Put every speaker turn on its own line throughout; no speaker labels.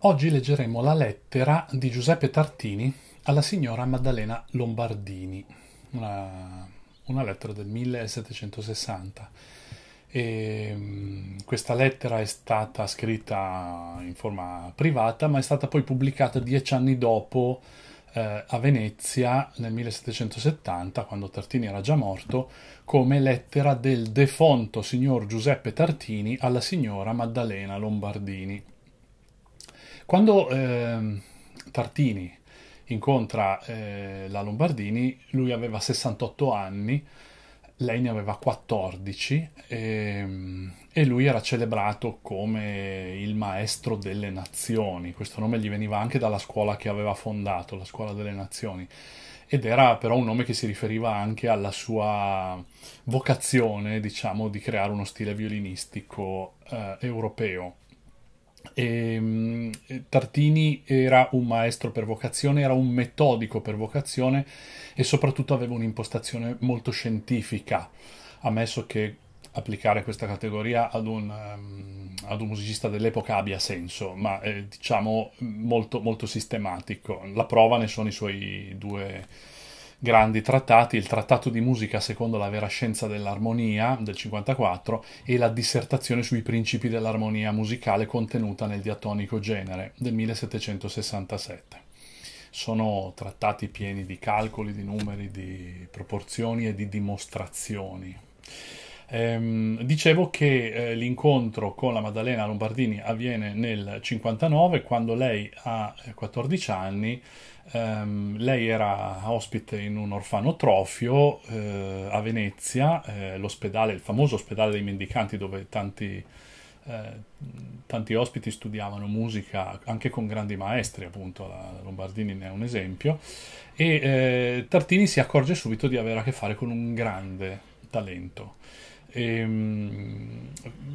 Oggi leggeremo la lettera di Giuseppe Tartini alla signora Maddalena Lombardini, una, una lettera del 1760. E, mm, questa lettera è stata scritta in forma privata, ma è stata poi pubblicata dieci anni dopo eh, a Venezia nel 1770, quando Tartini era già morto, come lettera del defunto signor Giuseppe Tartini alla signora Maddalena Lombardini. Quando eh, Tartini incontra eh, la Lombardini, lui aveva 68 anni, lei ne aveva 14 e, ehm, e, lui era celebrato come il maestro delle nazioni. Questo nome gli veniva anche dalla scuola che aveva fondato, la scuola delle nazioni. Ed era però un nome che si riferiva anche alla sua vocazione, diciamo, di creare uno stile violinistico eh, europeo. E, ehm, Tartini era un maestro per vocazione, era un metodico per vocazione e soprattutto aveva un'impostazione molto scientifica, ammesso che applicare questa categoria ad un, ehm, ad un musicista dell'epoca abbia senso, ma eh, diciamo molto, molto sistematico. La prova ne sono i suoi due grandi trattati, il Trattato di musica secondo la vera scienza dell'armonia del 54 e la dissertazione sui principi dell'armonia musicale contenuta nel diatonico genere del 1767. Sono trattati pieni di calcoli, di numeri, di proporzioni e di dimostrazioni. Ehm, dicevo che eh, l'incontro con la Maddalena Lombardini avviene nel 59, quando lei ha 14 eh, anni. Um, lei era ospite in un orfanotrofio eh, a Venezia, eh, l'ospedale, il famoso ospedale dei mendicanti dove tanti, eh, tanti, ospiti studiavano musica anche con grandi maestri, appunto, la Lombardini ne è un esempio, e eh, Tartini si accorge subito di avere a che fare con un grande talento. E, ehm,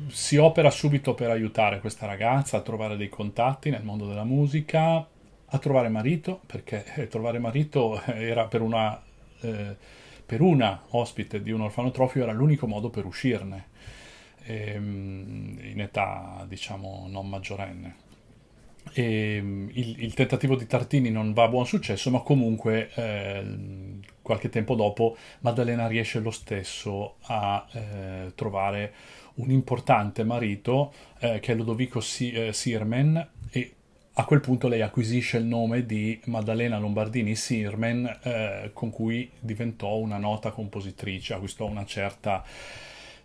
si opera subito per aiutare questa ragazza a trovare dei contatti nel mondo della musica, a trovare marito, perché eh, trovare marito era per una, eh, per una ospite di un orfanotrofio era l'unico modo per uscirne, eh, in età diciamo non maggiorenne. E, ehm, il, il, tentativo di Tartini non va a buon successo, ma comunque eh, qualche tempo dopo Maddalena riesce lo stesso a eh, trovare un importante marito eh, che è Lodovico si- eh, Sirmen e a quel punto lei acquisisce il nome di Maddalena Lombardini Sirmen eh, con cui diventò una nota compositrice, acquistò una certa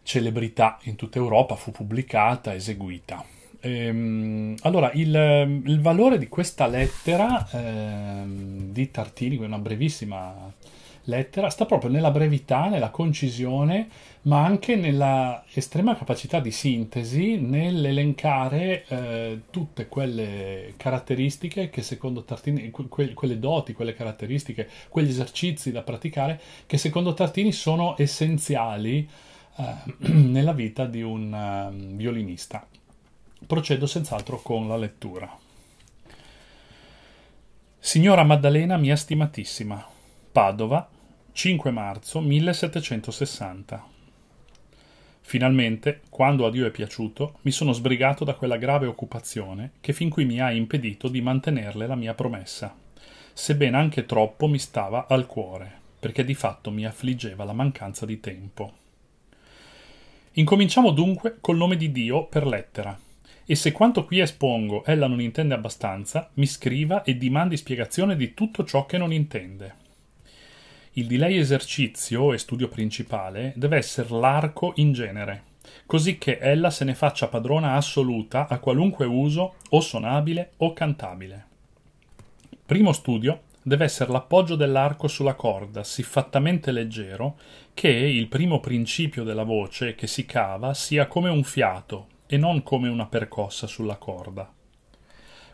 celebrità in tutta Europa, fu pubblicata, eseguita ehm, allora, il, il, valore di questa lettera ehm, di Tartini, una brevissima lettera sta proprio nella brevità, nella concisione, ma anche nella estrema capacità di sintesi nell'elencare eh, tutte quelle caratteristiche che secondo Tartini, que- quelle doti, quelle caratteristiche, quegli esercizi da praticare che secondo Tartini sono essenziali eh, nella vita di un um, violinista. Procedo senz'altro con la lettura. Signora Maddalena mia stimatissima, Padova, 5 marzo 1760. Finalmente, quando a Dio è piaciuto, mi sono sbrigato da quella grave occupazione che fin qui mi ha impedito di mantenerle la mia promessa, sebbene anche troppo mi stava al cuore, perché di fatto mi affliggeva la mancanza di tempo. Incominciamo dunque col nome di Dio per lettera, e se quanto qui espongo ella non intende abbastanza, mi scriva e dimandi spiegazione di tutto ciò che non intende. Il delay esercizio e studio principale deve essere l'arco in genere, così che ella se ne faccia padrona assoluta a qualunque uso, o suonabile o cantabile. Primo studio deve essere l'appoggio dell'arco sulla corda, siffattamente leggero, che il primo principio della voce che si cava sia come un fiato e non come una percossa sulla corda.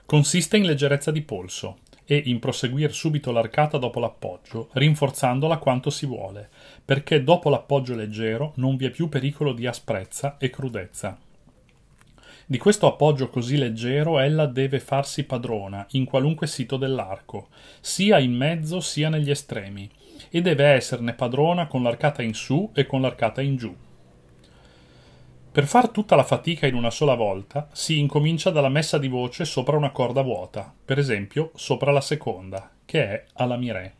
Consiste in leggerezza di polso, e in proseguire subito l'arcata dopo l'appoggio, rinforzandola quanto si vuole, perché dopo l'appoggio leggero non vi è più pericolo di asprezza e crudezza. Di questo appoggio così leggero ella deve farsi padrona in qualunque sito dell'arco, sia in mezzo sia negli estremi, e deve esserne padrona con l'arcata in su e con l'arcata in giù. Per far tutta la fatica in una sola volta si incomincia dalla messa di voce sopra una corda vuota, per esempio sopra la seconda, che è alla mi re.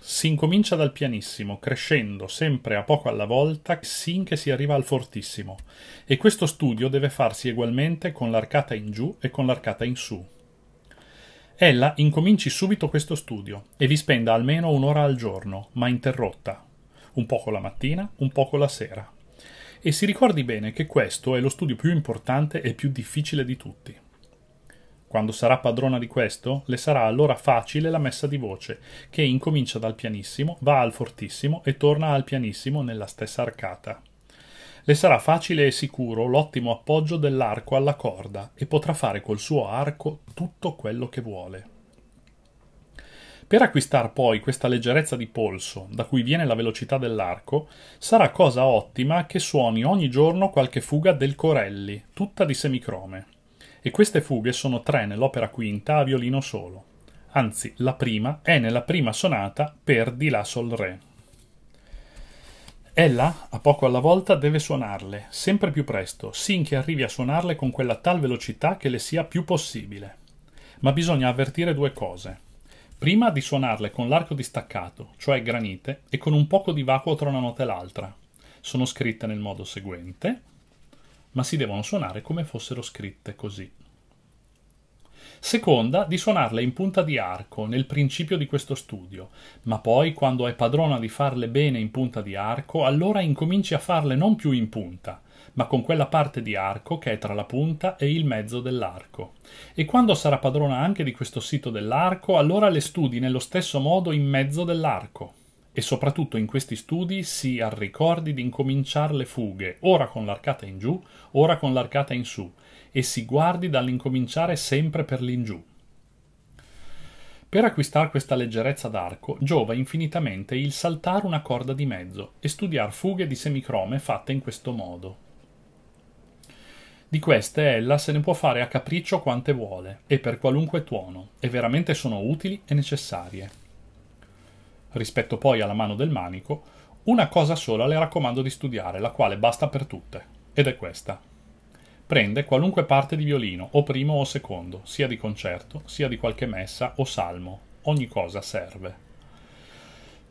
Si incomincia dal pianissimo, crescendo sempre a poco alla volta, sin che si arriva al fortissimo, e questo studio deve farsi egualmente con l'arcata in giù e con l'arcata in su. Ella incominci subito questo studio e vi spenda almeno un'ora al giorno, ma interrotta, un poco la mattina, un poco la sera e si ricordi bene che questo è lo studio più importante e più difficile di tutti. Quando sarà padrona di questo, le sarà allora facile la messa di voce, che incomincia dal pianissimo, va al fortissimo e torna al pianissimo nella stessa arcata. Le sarà facile e sicuro l'ottimo appoggio dell'arco alla corda e potrà fare col suo arco tutto quello che vuole. Per acquistare poi questa leggerezza di polso, da cui viene la velocità dell'arco, sarà cosa ottima che suoni ogni giorno qualche fuga del Corelli, tutta di semicrome. E queste fughe sono tre nell'opera quinta a violino solo. Anzi, la prima è nella prima sonata per di la sol re. Ella, a poco alla volta, deve suonarle, sempre più presto, sinché arrivi a suonarle con quella tal velocità che le sia più possibile. Ma bisogna avvertire due cose prima di suonarle con l'arco distaccato, cioè granite, e con un poco di vacuo tra una nota e l'altra. Sono scritte nel modo seguente, ma si devono suonare come fossero scritte così. Seconda, di suonarle in punta di arco nel principio di questo studio, ma poi quando è padrona di farle bene in punta di arco, allora incominci a farle non più in punta, ma con quella parte di arco che è tra la punta e il mezzo dell'arco. E quando sarà padrona anche di questo sito dell'arco, allora le studi nello stesso modo in mezzo dell'arco. E soprattutto in questi studi si arricordi di incominciare le fughe, ora con l'arcata in giù, ora con l'arcata in su, e si guardi dall'incominciare sempre per l'ingiù. Per acquistare questa leggerezza d'arco giova infinitamente il saltare una corda di mezzo e studiare fughe di semicrome fatte in questo modo. Di queste ella se ne può fare a capriccio quante vuole e per qualunque tuono, e veramente sono utili e necessarie. Rispetto poi alla mano del manico, una cosa sola le raccomando di studiare, la quale basta per tutte, ed è questa. Prende qualunque parte di violino, o primo o secondo, sia di concerto, sia di qualche messa o salmo, ogni cosa serve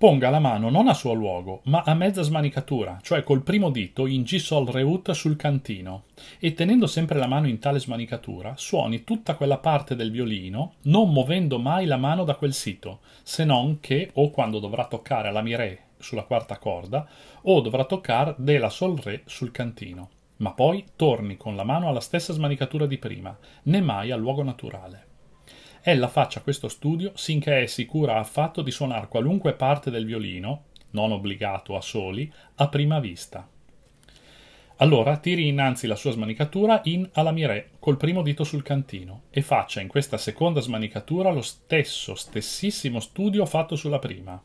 ponga la mano non a suo luogo, ma a mezza smanicatura, cioè col primo dito in G sol re reut sul cantino, e tenendo sempre la mano in tale smanicatura, suoni tutta quella parte del violino, non muovendo mai la mano da quel sito, se non che o quando dovrà toccare la mi re sulla quarta corda, o dovrà toccare de la sol re sul cantino, ma poi torni con la mano alla stessa smanicatura di prima, né mai al luogo naturale ella faccia questo studio sinché è sicura affatto di suonare qualunque parte del violino, non obbligato a soli, a prima vista. Allora tiri innanzi la sua smanicatura in alla mirè col primo dito sul cantino e faccia in questa seconda smanicatura lo stesso stessissimo studio fatto sulla prima.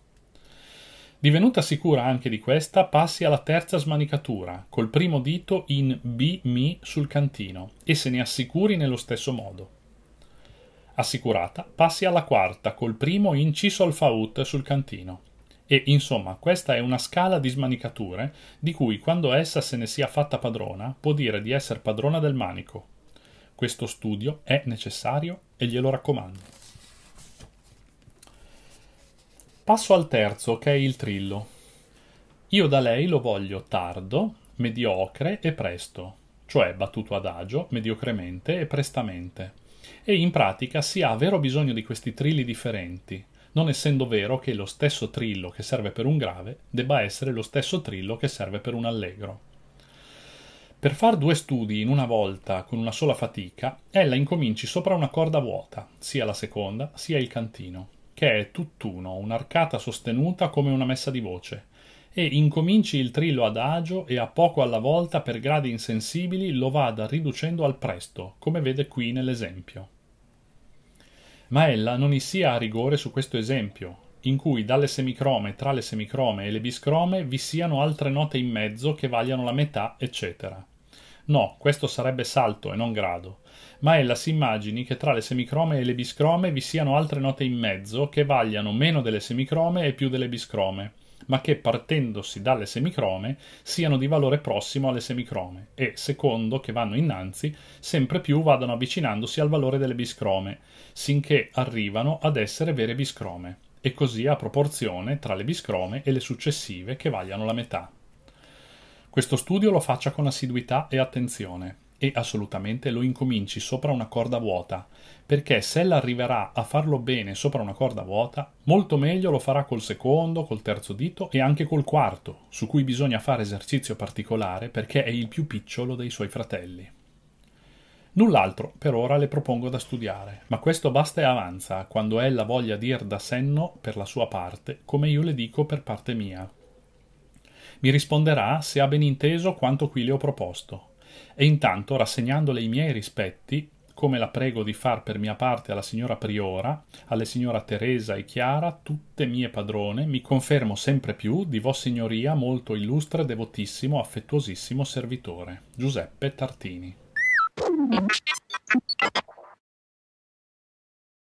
Divenuta sicura anche di questa, passi alla terza smanicatura col primo dito in B Mi sul cantino e se ne assicuri nello stesso modo assicurata, passi alla quarta col primo in C-solfaut sul cantino. E insomma, questa è una scala di smanicature di cui quando essa se ne sia fatta padrona può dire di essere padrona del manico. Questo studio è necessario e glielo raccomando. Passo al terzo, che è il trillo. Io da lei lo voglio tardo, mediocre e presto, cioè battuto adagio, mediocremente e prestamente e in pratica si ha vero bisogno di questi trilli differenti, non essendo vero che lo stesso trillo che serve per un grave debba essere lo stesso trillo che serve per un allegro. Per far due studi in una volta con una sola fatica, ella incominci sopra una corda vuota, sia la seconda sia il cantino, che è tutt'uno, un'arcata sostenuta come una messa di voce, e incominci il trillo adagio e a poco alla volta per gradi insensibili lo vada riducendo al presto, come vede qui nell'esempio ma ella non isia a rigore su questo esempio, in cui dalle semicrome, tra le semicrome e le biscrome vi siano altre note in mezzo che vagliano la metà, eccetera. No, questo sarebbe salto e non grado. Ma ella si immagini che tra le semicrome e le biscrome vi siano altre note in mezzo che vagliano meno delle semicrome e più delle biscrome ma che partendosi dalle semicrome siano di valore prossimo alle semicrome e, secondo che vanno innanzi, sempre più vadano avvicinandosi al valore delle biscrome, sinché arrivano ad essere vere biscrome, e così a proporzione tra le biscrome e le successive che vagliano la metà. Questo studio lo faccia con assiduità e attenzione e assolutamente lo incominci sopra una corda vuota, perché se ella arriverà a farlo bene sopra una corda vuota, molto meglio lo farà col secondo, col terzo dito e anche col quarto, su cui bisogna fare esercizio particolare perché è il più picciolo dei suoi fratelli. Null'altro per ora le propongo da studiare, ma questo basta e avanza quando ella voglia dir da senno per la sua parte, come io le dico per parte mia. Mi risponderà se ha ben inteso quanto qui le ho proposto, e intanto, rassegnandole i miei rispetti, come la prego di far per mia parte alla signora Priora, alle signora Teresa e Chiara, tutte mie padrone, mi confermo sempre più di Signoria molto illustre, devotissimo, affettuosissimo servitore, Giuseppe Tartini.